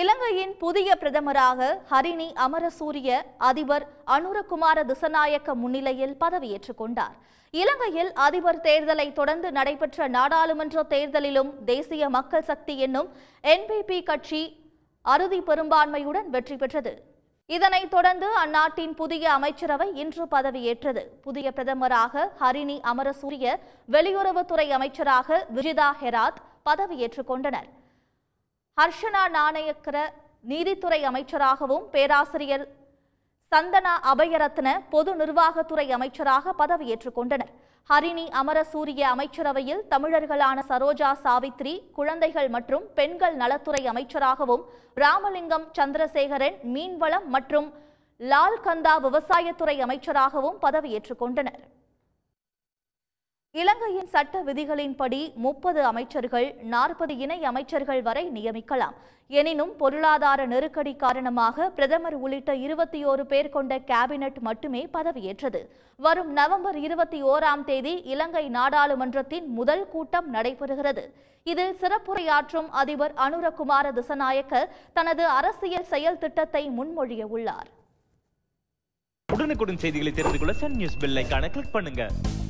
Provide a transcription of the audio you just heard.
இலங்கையின் புதிய பிரதமராக ஹரிணி அமரசூரிய அதிபர் அனுரகுமார திசநாயக்க முன்னிலையில் பதவியேற்றுக் கொண்டார் இலங்கையில் அதிபர் தேர்தலை தொடர்ந்து நடைபெற்ற நாடாளுமன்ற தேர்தலிலும் தேசிய மக்கள் சக்தி என்னும் என்பிபி கட்சி அறுதி பெரும்பான்மையுடன் வெற்றி பெற்றது இதனைத் தொடர்ந்து அந்நாட்டின் புதிய அமைச்சரவை இன்று பதவியேற்றது புதிய பிரதமராக ஹரிணி அமரசூரிய வெளியுறவுத்துறை அமைச்சராக விஜிதா ஹெராத் பதவியேற்றுக் கொண்டனா் ஹர்ஷனா நாணயக்கர நீதித்துறை அமைச்சராகவும் பேராசிரியர் சந்தனா அபயரத்ன பொது நிர்வாகத்துறை அமைச்சராக பதவியேற்றுக் கொண்டனர் ஹரிணி அமரசூரிய அமைச்சரவையில் தமிழர்களான சரோஜா சாவித்ரி குழந்தைகள் மற்றும் பெண்கள் நலத்துறை அமைச்சராகவும் ராமலிங்கம் சந்திரசேகரன் மீன்வளம் மற்றும் லால்கந்தா விவசாயத்துறை அமைச்சராகவும் பதவியேற்றுக் கொண்டனா் இலங்கையின் சட்ட விதிகளின்படி முப்பது அமைச்சர்கள் நாற்பது இணை அமைச்சர்கள் வரை நியமிக்கலாம் எனினும் பொருளாதார நெருக்கடி காரணமாக பிரதமர் உள்ளிட்ட இருபத்தி ஓரு பேர் கொண்ட கேபினெட் மட்டுமே பதவியேற்றது வரும் நவம்பர் இருபத்தி ஓராம் தேதி இலங்கை நாடாளுமன்றத்தின் முதல் கூட்டம் நடைபெறுகிறது இதில் சிறப்புரையாற்றும் அதிபர் அனுரகுமார திசநாயக்க தனது அரசியல் செயல் திட்டத்தை முன்மொழிய உள்ளார் உடனுக்குடன் செய்திகளை தெரிந்து கொள்ள சன் நியூஸ் கிளிக் பண்ணுங்க